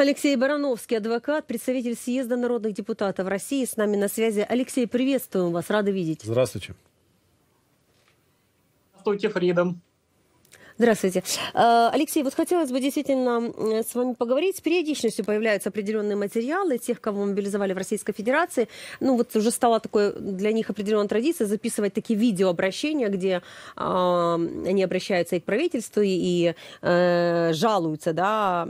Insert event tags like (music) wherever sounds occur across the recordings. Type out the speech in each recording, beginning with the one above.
Алексей Барановский, адвокат, представитель съезда народных депутатов России, с нами на связи. Алексей, приветствуем вас, рады видеть. Здравствуйте. Здравствуйте, Фридом. Здравствуйте. Э, Алексей, вот хотелось бы действительно с вами поговорить. С периодичностью появляются определенные материалы тех, кого мобилизовали в Российской Федерации. Ну вот уже стала такой для них определенная традиция записывать такие видеообращения, где а, они обращаются и к правительству, и э, жалуются, да,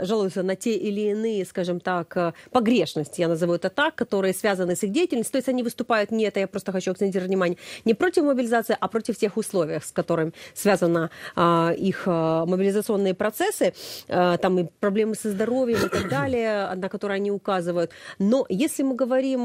жалуются на те или иные, скажем так, э, погрешности, я назову это так, которые связаны с их деятельностью. То есть они выступают не это, а я просто хочу акцентировать внимание, не против мобилизации, а против тех условий, с которыми связана э, Э, их э, мобилизационные процессы, э, там и проблемы со здоровьем и так далее, (coughs) на которые они указывают. Но если мы говорим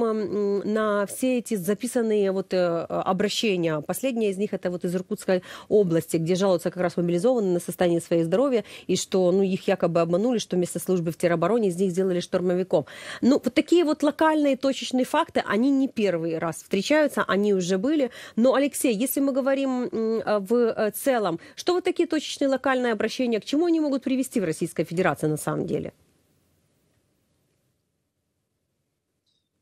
на все эти записанные вот обращения, последнее из них это вот из Иркутской области, где жалуются как раз мобилизованные на состояние своего здоровья, и что ну, их якобы обманули, что вместо службы в теробороне из них сделали штурмовиком. Ну, вот такие вот локальные точечные факты, они не первый раз встречаются, они уже были. Но, Алексей, если мы говорим в целом, что вот такие такие точечные локальные обращения, к чему они могут привести в Российской Федерации на самом деле?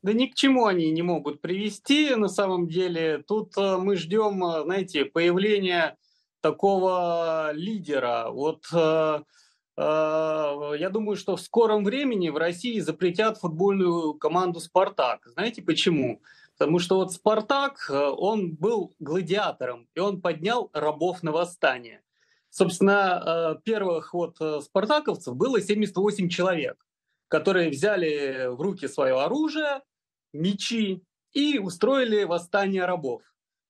Да ни к чему они не могут привести на самом деле. Тут э, мы ждем, э, знаете, появления такого лидера. Вот э, я думаю, что в скором времени в России запретят футбольную команду «Спартак». Знаете почему? Потому что вот «Спартак», он был гладиатором, и он поднял рабов на восстание. Собственно, э, первых вот э, спартаковцев было 78 человек, которые взяли в руки свое оружие, мечи и устроили восстание рабов.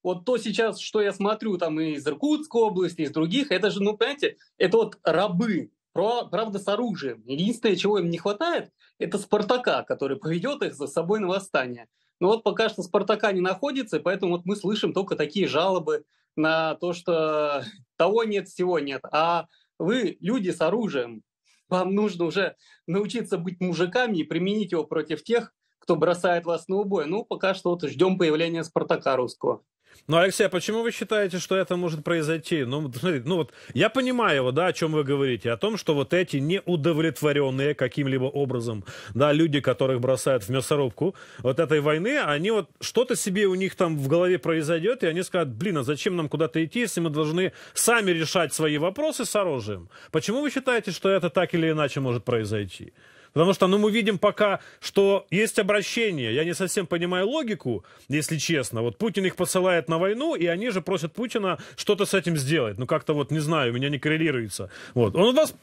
Вот то сейчас, что я смотрю там из Иркутской области, из других, это же, ну, понимаете, это вот рабы, правда, с оружием. Единственное, чего им не хватает, это Спартака, который поведет их за собой на восстание. Но вот пока что Спартака не находится, поэтому вот мы слышим только такие жалобы на то, что (laughs) того нет, всего нет. А вы люди с оружием. Вам нужно уже научиться быть мужиками и применить его против тех, кто бросает вас на убой. Ну, пока что вот ждем появления Спартака русского. Ну, Алексей, а почему вы считаете, что это может произойти? Ну, смотрите, ну вот я понимаю его, да, о чем вы говорите, о том, что вот эти неудовлетворенные каким-либо образом, да, люди, которых бросают в мясорубку вот этой войны, они вот что-то себе у них там в голове произойдет, и они скажут, блин, а зачем нам куда-то идти, если мы должны сами решать свои вопросы с оружием? Почему вы считаете, что это так или иначе может произойти? Потому что, ну, мы видим пока, что есть обращение. Я не совсем понимаю логику, если честно. Вот Путин их посылает на войну, и они же просят Путина что-то с этим сделать. Ну, как-то вот, не знаю, у меня не коррелируется. Вот. Он вас,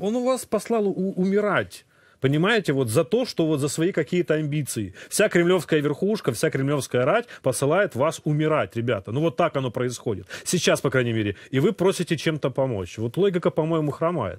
он у вас послал у, умирать. Понимаете, вот за то, что вот за свои какие-то амбиции. Вся кремлевская верхушка, вся кремлевская рать посылает вас умирать, ребята. Ну вот так оно происходит. Сейчас, по крайней мере. И вы просите чем-то помочь. Вот логика, по-моему, хромает.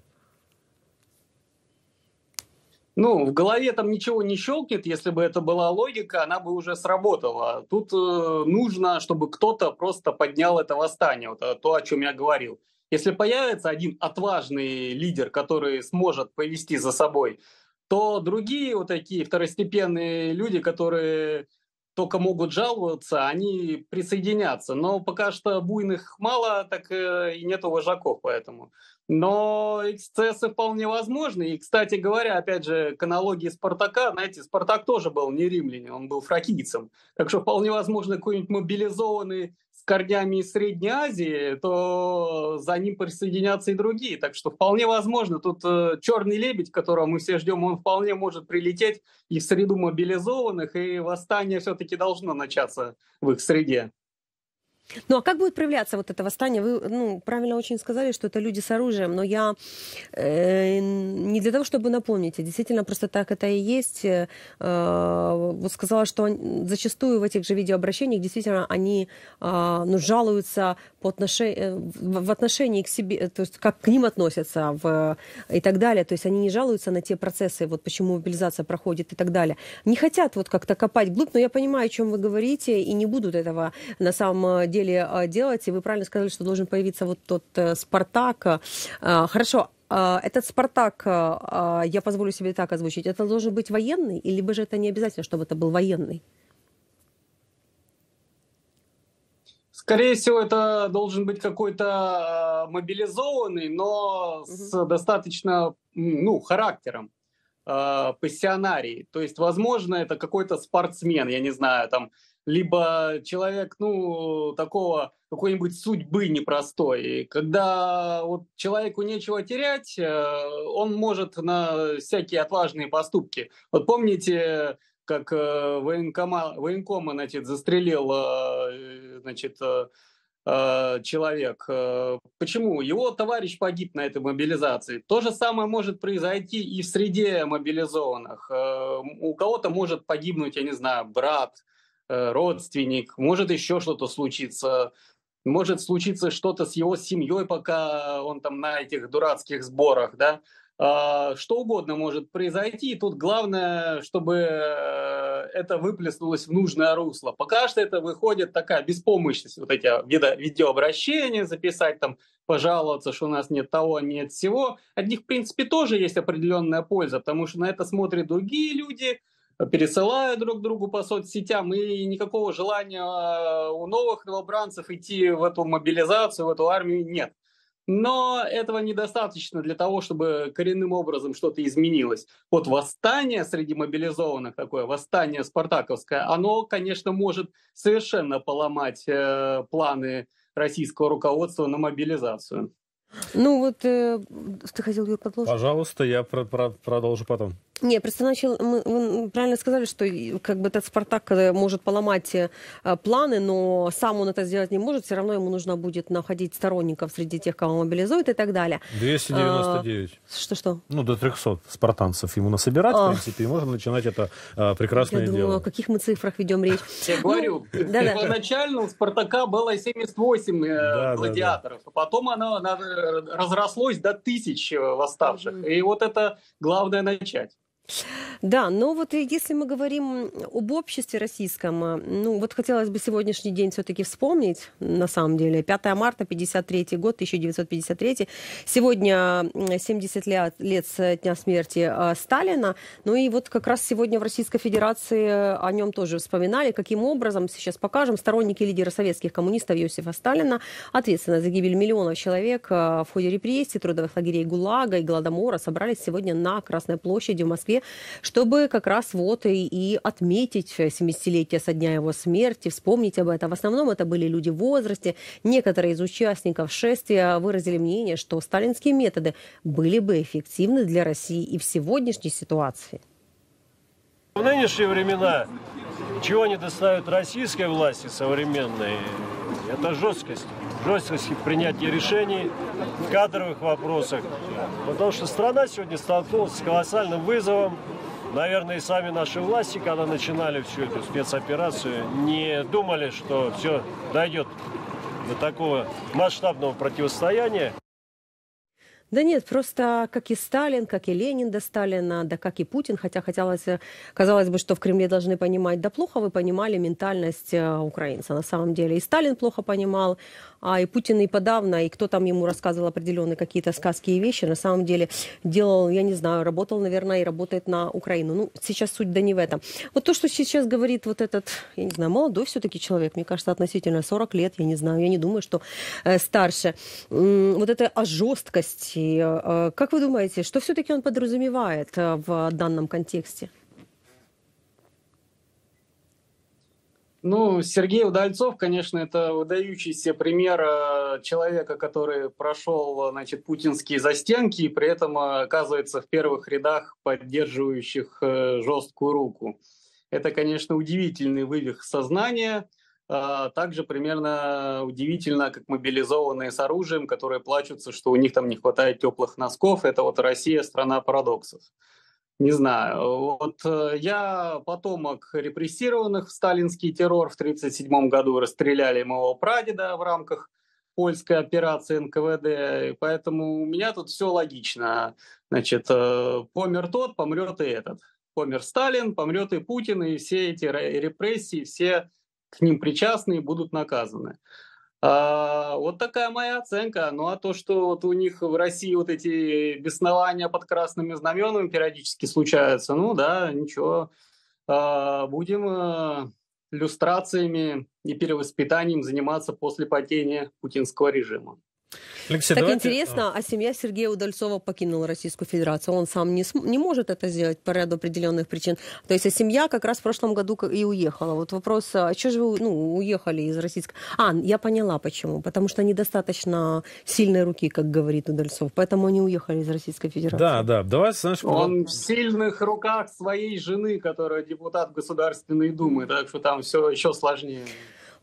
Ну, в голове там ничего не щелкнет, если бы это была логика, она бы уже сработала. Тут э, нужно, чтобы кто-то просто поднял это восстание, вот э, то, о чем я говорил. Если появится один отважный лидер, который сможет повести за собой, то другие вот такие второстепенные люди, которые только могут жаловаться, они присоединятся. Но пока что буйных мало, так э, и нету вожаков поэтому. Но эксцессы вполне возможны. И, кстати говоря, опять же, к аналогии Спартака, знаете, Спартак тоже был не римлянин, он был фракийцем. Так что вполне возможно какой-нибудь мобилизованный с корнями из Средней Азии, то за ним присоединятся и другие. Так что вполне возможно, тут э, черный лебедь, которого мы все ждем, он вполне может прилететь и в среду мобилизованных, и восстание все-таки должно начаться в их среде. Ну а как будет проявляться вот это восстание? Вы ну, правильно очень сказали, что это люди с оружием, но я э, не для того, чтобы напомнить, а действительно просто так это и есть. Э, вот сказала, что зачастую в этих же видеообращениях действительно они э, ну, жалуются по э, в отношении к себе, то есть как к ним относятся в, и так далее. То есть они не жалуются на те процессы, вот почему мобилизация проходит и так далее. Не хотят вот как-то копать глубь, но я понимаю, о чем вы говорите, и не будут этого на самом э, деле э, делать. И вы правильно сказали, что должен появиться вот тот «Спартак». Хорошо, этот «Спартак», я позволю себе так озвучить, это должен быть военный, или же это не обязательно, чтобы это был военный? Скорее всего, это должен быть какой-то э, мобилизованный, но с достаточно ну, характером э, пассионарий. То есть, возможно, это какой-то спортсмен, я не знаю, там, либо человек, ну, такого, какой-нибудь судьбы непростой. И когда вот человеку нечего терять, э, он может на всякие отважные поступки. Вот помните как э, военкома, военкома э, значит, застрелил э, значит, человек. Почему? Его товарищ погиб на этой мобилизации. То же самое может произойти и в среде мобилизованных. У кого-то может погибнуть, я не знаю, брат, родственник, может еще что-то случиться, может случиться что-то с его семьей, пока он там на этих дурацких сборах, да, а, что угодно может произойти. тут главное, чтобы э, это выплеснулось в нужное русло. Пока что это выходит такая беспомощность, вот эти а, видеообращения записать, там, пожаловаться, что у нас нет того, нет всего. От них, в принципе, тоже есть определенная польза, потому что на это смотрят другие люди, пересылая друг другу по соцсетям, и никакого желания а, у новых новобранцев идти в эту мобилизацию, в эту армию нет но этого недостаточно для того, чтобы коренным образом что-то изменилось. Вот восстание среди мобилизованных, такое восстание спартаковское, оно, конечно, может совершенно поломать э, планы российского руководства на мобилизацию. Ну вот, э, ты хотел, Юр, продолжить? Пожалуйста, я про про продолжу потом. Не, просто начал, мы, вы правильно сказали, что как бы этот Спартак может поломать э, планы, но сам он это сделать не может, все равно ему нужно будет находить сторонников среди тех, кого мобилизует и так далее. 299. А, что-что? А, ну, до 300 спартанцев ему насобирать, а. в принципе, и можно начинать это а, прекрасное Я думала, о каких мы цифрах ведем речь. Я говорю, ну, изначально у Спартака было 78 э, гладиаторов, а потом она Э, разрослось до тысяч восставших. И вот это главное начать. Да, но вот если мы говорим об обществе российском, э, ну вот хотелось бы сегодняшний день все-таки вспомнить, на самом деле. 5 марта, 53 год, 1953. Сегодня 70 лет, лет с дня смерти э, Сталина. Ну и вот как раз сегодня в Российской Федерации э, о нем тоже вспоминали. Каким образом, сейчас покажем, сторонники лидера советских коммунистов Иосифа Сталина ответственно за гибель миллионов человек в ходе репрессий, трудовых лагерей ГУЛАГа и Голодомора собрались сегодня на Красной площади в Москве чтобы как раз вот и, и отметить 70-летие со дня его смерти, вспомнить об этом. В основном это были люди в возрасте. Некоторые из участников шествия выразили мнение, что сталинские методы были бы эффективны для России и в сегодняшней ситуации. В нынешние времена чего не доставят российской власти современной, это жесткость жесткости в принятии решений, в кадровых вопросах. Потому что страна сегодня столкнулась с колоссальным вызовом. Наверное, и сами наши власти, когда начинали всю эту спецоперацию, не думали, что все дойдет до такого масштабного противостояния. Да нет, просто как и Сталин, как и Ленин до Сталина, да как и Путин, хотя хотелось, казалось бы, что в Кремле должны понимать, да плохо вы понимали ментальность э, украинца на самом деле. И Сталин плохо понимал, а и Путин и подавно, и кто там ему рассказывал определенные какие-то сказки и вещи, на самом деле делал, я не знаю, работал, наверное, и работает на Украину. Ну, сейчас суть да не в этом. Вот то, что сейчас говорит вот этот, я не знаю, молодой все-таки человек, мне кажется, относительно 40 лет, я не знаю, я не думаю, что э, старше. М-м, вот это о жесткости. Э, э, как вы думаете, что все-таки он подразумевает э, в данном контексте? Ну, Сергей Удальцов, конечно, это выдающийся пример э, человека, который прошел, значит, путинские застенки и при этом э, оказывается в первых рядах поддерживающих э, жесткую руку. Это, конечно, удивительный вывих сознания. А также примерно удивительно, как мобилизованные с оружием, которые плачутся, что у них там не хватает теплых носков. Это вот Россия – страна парадоксов. Не знаю. Вот э, я потомок репрессированных в сталинский террор. В 1937 году расстреляли моего прадеда в рамках польской операции НКВД. поэтому у меня тут все логично. Значит, э, помер тот, помрет и этот. Помер Сталин, помрет и Путин, и все эти репрессии, все к ним причастные будут наказаны. А, вот такая моя оценка. Ну а то, что вот у них в России вот эти беснования под красными знаменами периодически случаются, ну да, ничего. А, будем а, люстрациями и перевоспитанием заниматься после падения путинского режима. Алексей, так давайте... интересно, а. а семья Сергея Удальцова покинула Российскую Федерацию. Он сам не, см... не может это сделать по ряду определенных причин. То есть а семья как раз в прошлом году и уехала. Вот вопрос, а что же вы ну, уехали из Российской... А, я поняла почему. Потому что недостаточно сильной руки, как говорит Удальцов. Поэтому они уехали из Российской Федерации. Да, да. Давай, знаешь, Он в сильных руках своей жены, которая депутат Государственной Думы. Так что там все еще сложнее.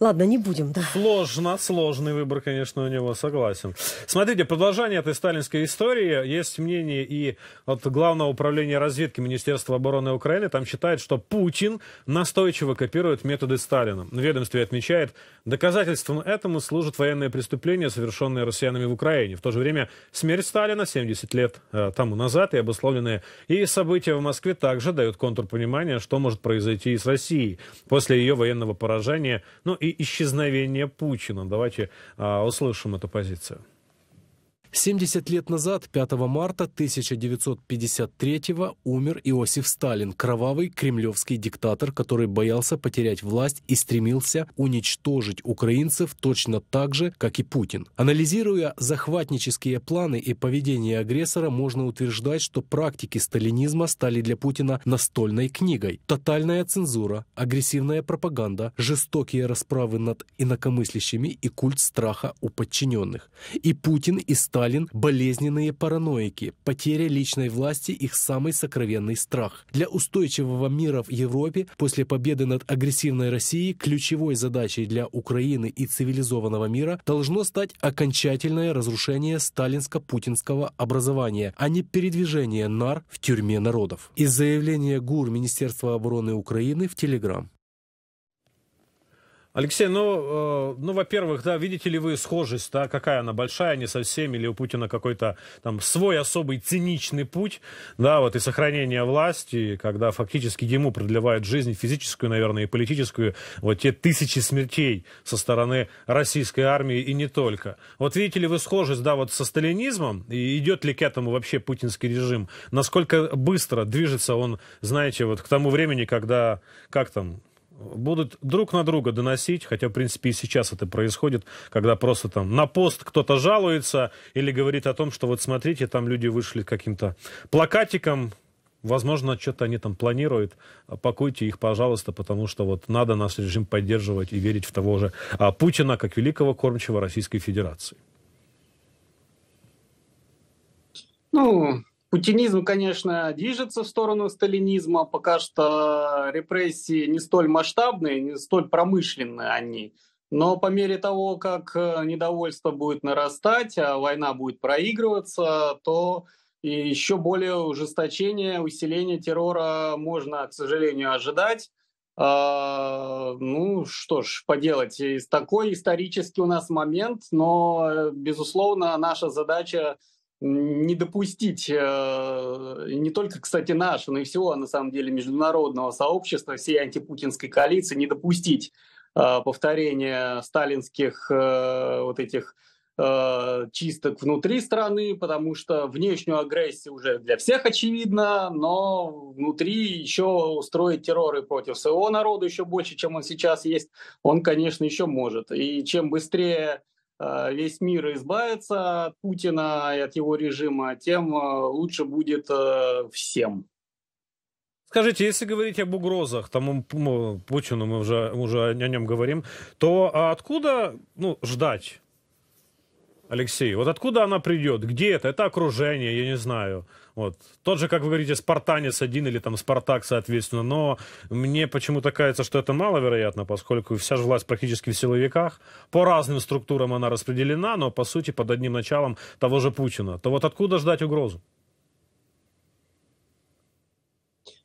Ладно, не будем, да. Сложно, сложный выбор, конечно, у него, согласен. Смотрите, продолжение этой сталинской истории. Есть мнение и от Главного управления разведки Министерства обороны Украины. Там считают, что Путин настойчиво копирует методы Сталина. Ведомстве отмечает, доказательством этому служат военные преступления, совершенные россиянами в Украине. В то же время смерть Сталина 70 лет э, тому назад и обусловленные и события в Москве также дают контур понимания, что может произойти и с Россией после ее военного поражения, ну и исчезновения Путина. Давайте а, услышим эту позицию. 70 лет назад, 5 марта 1953-го, умер Иосиф Сталин, кровавый кремлевский диктатор, который боялся потерять власть и стремился уничтожить украинцев точно так же, как и Путин. Анализируя захватнические планы и поведение агрессора, можно утверждать, что практики сталинизма стали для Путина настольной книгой. Тотальная цензура, агрессивная пропаганда, жестокие расправы над инакомыслящими и культ страха у подчиненных. И Путин, и Сталин Сталин, болезненные параноики, потеря личной власти – их самый сокровенный страх. Для устойчивого мира в Европе после победы над агрессивной Россией ключевой задачей для Украины и цивилизованного мира должно стать окончательное разрушение сталинско-путинского образования, а не передвижение нар в тюрьме народов. Из заявления ГУР Министерства обороны Украины в Телеграм. Алексей, ну, э, ну, во-первых, да, видите ли вы схожесть, да, какая она большая, не со всеми, или у Путина какой-то там свой особый циничный путь, да, вот и сохранение власти, когда фактически ему продлевают жизнь физическую, наверное, и политическую, вот те тысячи смертей со стороны российской армии и не только. Вот видите ли вы схожесть, да, вот со сталинизмом, и идет ли к этому вообще путинский режим, насколько быстро движется он, знаете, вот к тому времени, когда, как там, будут друг на друга доносить, хотя, в принципе, и сейчас это происходит, когда просто там на пост кто-то жалуется или говорит о том, что вот смотрите, там люди вышли каким-то плакатиком, возможно, что-то они там планируют, а пакуйте их, пожалуйста, потому что вот надо наш режим поддерживать и верить в того же а, Путина, как великого кормчего Российской Федерации. Ну, Путинизм, конечно, движется в сторону сталинизма. Пока что репрессии не столь масштабные, не столь промышленные они. Но по мере того, как э, недовольство будет нарастать, а война будет проигрываться, то еще более ужесточение, усиление террора можно, к сожалению, ожидать. А, ну что ж, поделать. Такой исторический у нас момент, но, э, безусловно, наша задача не допустить э, не только, кстати, нашего, но и всего, на самом деле, международного сообщества, всей антипутинской коалиции, не допустить э, повторения сталинских э, вот этих чисток внутри страны, потому что внешнюю агрессию уже для всех очевидно, но внутри еще устроить терроры против своего народа еще больше, чем он сейчас есть, он, конечно, еще может. И чем быстрее Э, весь мир избавится от Путина и от его режима, тем э, лучше будет э, всем. Скажите, если говорить об угрозах, тому Путину мы уже, уже о нем говорим, то а откуда ну, ждать Алексей, вот откуда она придет? Где это? Это окружение, я не знаю. Вот. Тот же, как вы говорите, спартанец один или там Спартак, соответственно. Но мне почему-то кажется, что это маловероятно, поскольку вся же власть практически в силовиках. По разным структурам она распределена, но по сути под одним началом того же Путина. То вот откуда ждать угрозу?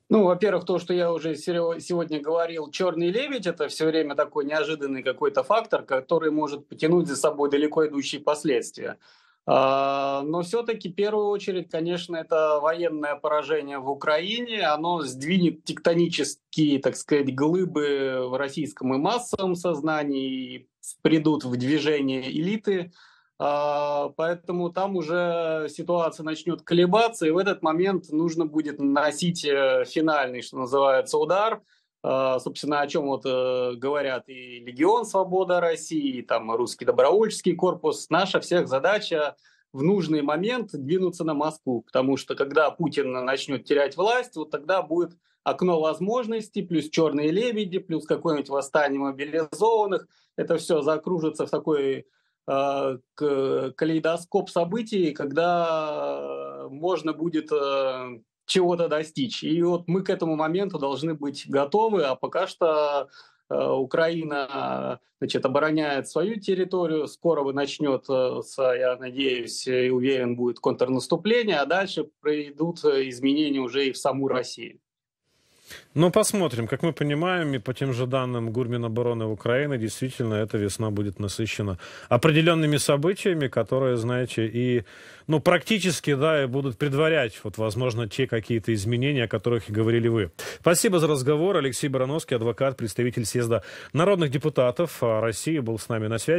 Ну, во-первых, то, что я уже сегодня говорил, черный лебедь – это все время такой неожиданный какой-то фактор, который может потянуть за собой далеко идущие последствия. А, но все-таки в первую очередь, конечно, это военное поражение в Украине. Оно сдвинет тектонические, так сказать, глыбы в российском и массовом сознании, придут в движение элиты а, поэтому там уже ситуация начнет колебаться, и в этот момент нужно будет наносить э, финальный, что называется, удар. А, собственно, о чем вот э, говорят и Легион Свобода России, и там Русский добровольческий корпус. Наша всех задача в нужный момент двинуться на Москву, потому что когда Путин начнет терять власть, вот тогда будет окно возможностей, плюс черные лебеди, плюс какое-нибудь восстание мобилизованных. Это все закружится в такой Э, к калейдоскоп событий, когда можно будет э, чего-то достичь. И вот мы к этому моменту должны быть готовы, а пока что э, Украина значит, обороняет свою территорию, скоро вы начнет, я надеюсь и уверен, будет контрнаступление, а дальше пройдут изменения уже и в саму Россию. Ну, посмотрим. Как мы понимаем, и по тем же данным Гурминобороны Украины, действительно, эта весна будет насыщена определенными событиями, которые, знаете, и, ну, практически, да, и будут предварять, вот, возможно, те какие-то изменения, о которых и говорили вы. Спасибо за разговор. Алексей Барановский, адвокат, представитель съезда народных депутатов а России, был с нами на связи.